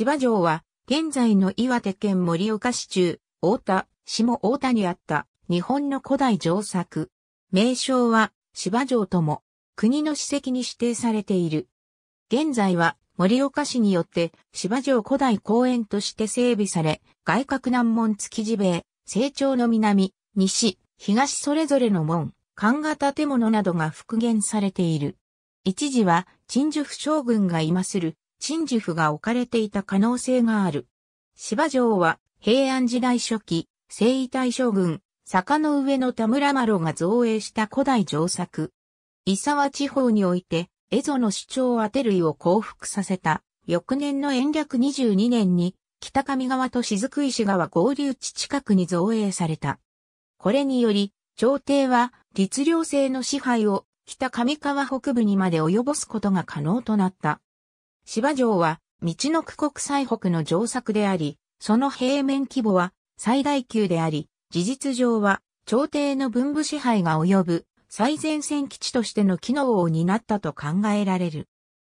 芝城は、現在の岩手県盛岡市中、大田、下大田にあった日本の古代城作。名称は芝城とも国の史跡に指定されている。現在は盛岡市によって芝城古代公園として整備され、外郭南門築地塀、成長の南、西、東それぞれの門、管が建物などが復元されている。一時は陳樹府将軍が今する陳珠府が置かれていた可能性がある。芝城は平安時代初期、征夷大将軍、坂の上の田村麻呂が造営した古代城作。伊沢地方において、蝦夷の主張を当て類を降伏させた、翌年の延暦22年に、北上川と雫石川合流地近くに造営された。これにより、朝廷は、律令制の支配を、北上川北部にまで及ぼすことが可能となった。芝城は、道の区国最北の城作であり、その平面規模は最大級であり、事実上は朝廷の文部支配が及ぶ最前線基地としての機能を担ったと考えられる。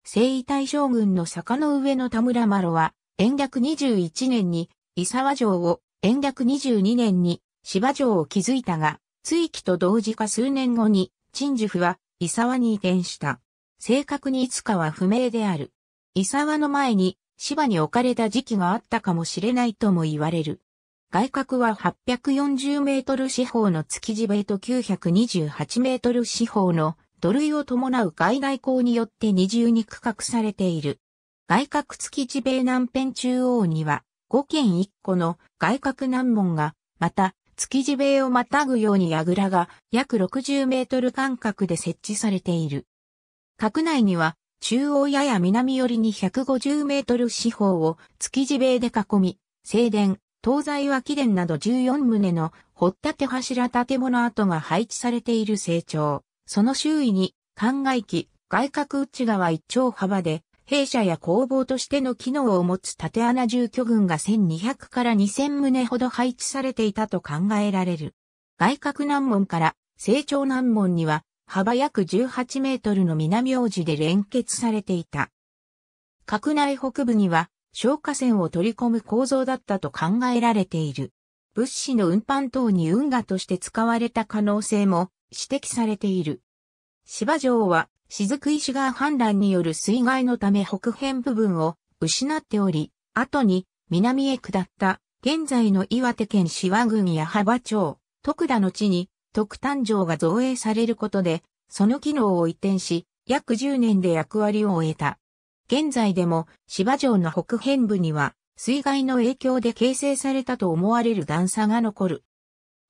征夷大将軍の坂の上の田村麻呂は、延暦21年に伊沢城を、延暦22年に芝城を築いたが、追記と同時か数年後に、陳寿府は伊沢に移転した。正確にいつかは不明である。伊沢の前に芝に置かれた時期があったかもしれないとも言われる。外角は840メートル四方の築地塀と928メートル四方の土塁を伴う外外港によって二重に区画されている。外角築地米南辺中央には5軒1個の外角南門が、また築地米をまたぐように櫓が約60メートル間隔で設置されている。角内には中央やや南寄りに150メートル四方を築地塀で囲み、正殿、東西脇殿など14棟の掘った手柱建物跡が配置されている成長。その周囲に、灌漑機、外角内側一丁幅で、弊社や工房としての機能を持つ縦穴住居群が1200から2000棟ほど配置されていたと考えられる。外角難門から成長難門には幅約18メートルの南王子で連結されていた。閣内北部には消火栓を取り込む構造だったと考えられている。物資の運搬等に運河として使われた可能性も指摘されている。芝城は雫石川氾濫による水害のため北辺部分を失っており、後に南へ下った現在の岩手県芝郡や幅町、徳田の地に特誕城が造営されることで、その機能を移転し、約10年で役割を終えた。現在でも芝城の北辺部には水害の影響で形成されたと思われる段差が残る。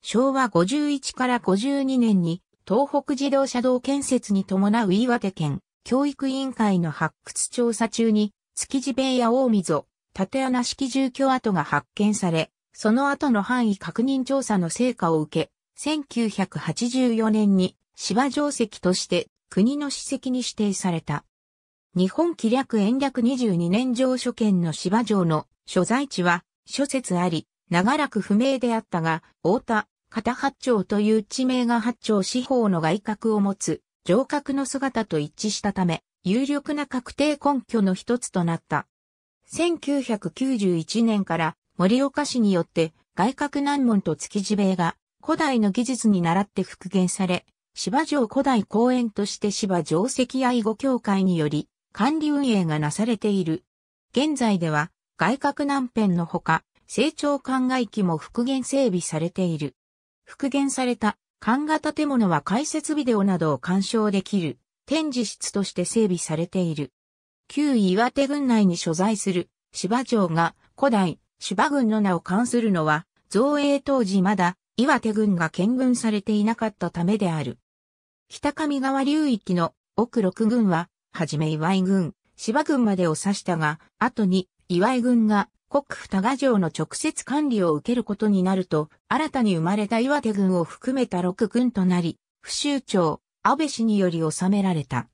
昭和51から52年に東北自動車道建設に伴う岩手県教育委員会の発掘調査中に築地米や大溝、縦穴式住居跡が発見され、その後の範囲確認調査の成果を受け、1984年に芝城石として国の史跡に指定された。日本紀略延暦22年上書見の芝城の所在地は諸説あり、長らく不明であったが、大田、片八丁という地名が八丁四方の外角を持つ、城郭の姿と一致したため、有力な確定根拠の一つとなった。1991年から森岡市によって外郭南門と築地塀が古代の技術に倣って復元され、芝城古代公園として芝城石愛護協会により管理運営がなされている。現在では外郭南辺のほか、成長灌漑機も復元整備されている。復元された管が建物は解説ビデオなどを鑑賞できる展示室として整備されている。旧岩手郡内に所在する芝城が古代芝郡の名を冠するのは造営当時まだ岩手軍が県軍されていなかったためである。北上川流域の奥六軍は、はじめ岩井軍、芝軍までを指したが、後に岩井軍が国府多賀城の直接管理を受けることになると、新たに生まれた岩手軍を含めた六軍となり、不州長、安倍氏により収められた。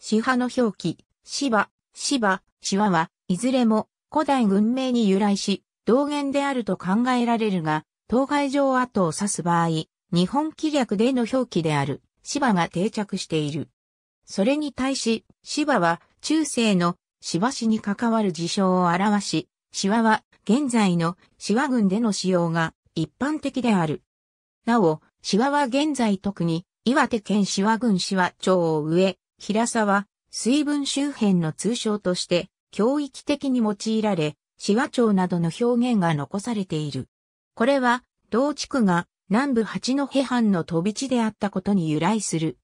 支派の表記、芝、芝、芝は、いずれも古代軍名に由来し、同源であると考えられるが、当該上跡を指す場合、日本規略での表記である、芝が定着している。それに対し、芝は中世の芝市に関わる事象を表し、芝は現在の芝郡群での使用が一般的である。なお、芝は現在特に岩手県芝郡芝町を上、平沢、水分周辺の通称として教育的に用いられ、芝町などの表現が残されている。これは、同地区が南部八戸藩の飛び地であったことに由来する。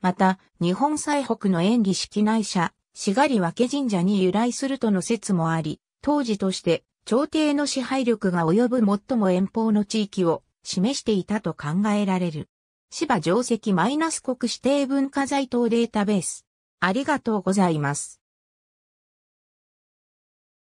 また、日本最北の演技式内社、しがり分神社に由来するとの説もあり、当時として朝廷の支配力が及ぶ最も遠方の地域を示していたと考えられる。芝定石マイナス国指定文化財等データベース。ありがとうございます。